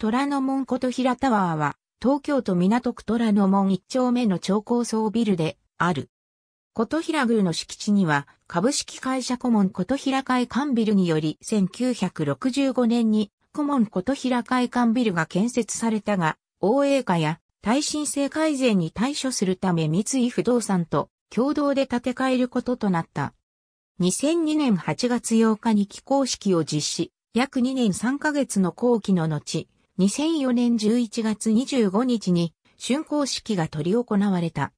虎ノ門こと平タワーは、東京都港区虎ノ門一丁目の超高層ビルである。琴平宮の敷地には、株式会社顧問琴平会館ビルにより、1965年に顧問琴平会館ビルが建設されたが、応営化や耐震性改善に対処するため三井不動産と共同で建て替えることとなった。2002年8月8日に起工式を実施、約2年3ヶ月の後期の後、2004年11月25日に竣工式が取り行われた。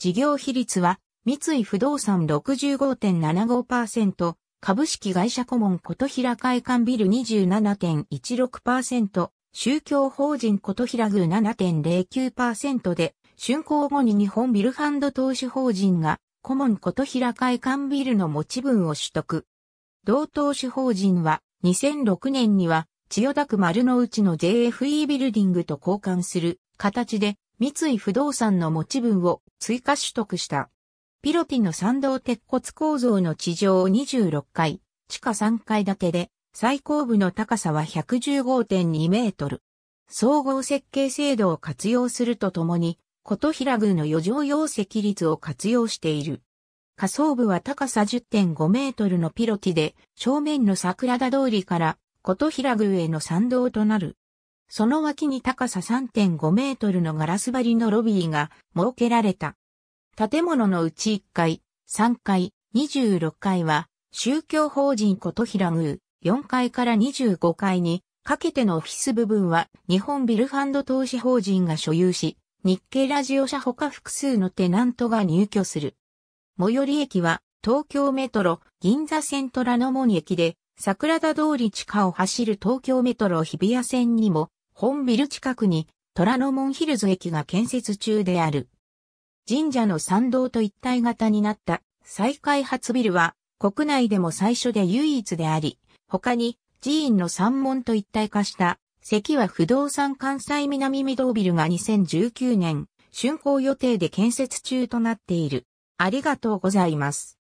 事業比率は三井不動産65.75%、株式会社顧問琴平会館ビル27.16%、宗教法人琴平宮7.09%で、竣工後に日本ビルファンド投資法人が、顧問琴平会館ビルの持ち分を取得。同投資法人は、2006年には、千代田区丸の内の JFE ビルディングと交換する形で三井不動産の持ち分を追加取得した。ピロピの山道鉄骨構造の地上26階、地下3階建てで、最高部の高さは115.2メートル。総合設計制度を活用するとともに、琴平宮の余剰容積率を活用している。下層部は高さ10.5メートルのピロティで、正面の桜田通りから琴平宮への参道となる。その脇に高さ3.5メートルのガラス張りのロビーが設けられた。建物のうち1階、3階、26階は宗教法人琴平宮、4階から25階にかけてのオフィス部分は日本ビルファンド投資法人が所有し、日経ラジオ社ほか複数のテナントが入居する。最寄り駅は東京メトロ銀座セントラノモ門駅で桜田通り地下を走る東京メトロ日比谷線にも、本ビル近くに虎ノ門ヒルズ駅が建設中である。神社の参道と一体型になった再開発ビルは国内でも最初で唯一であり、他に寺院の山門と一体化した関は不動産関西南御堂ビルが2019年竣工予定で建設中となっている。ありがとうございます。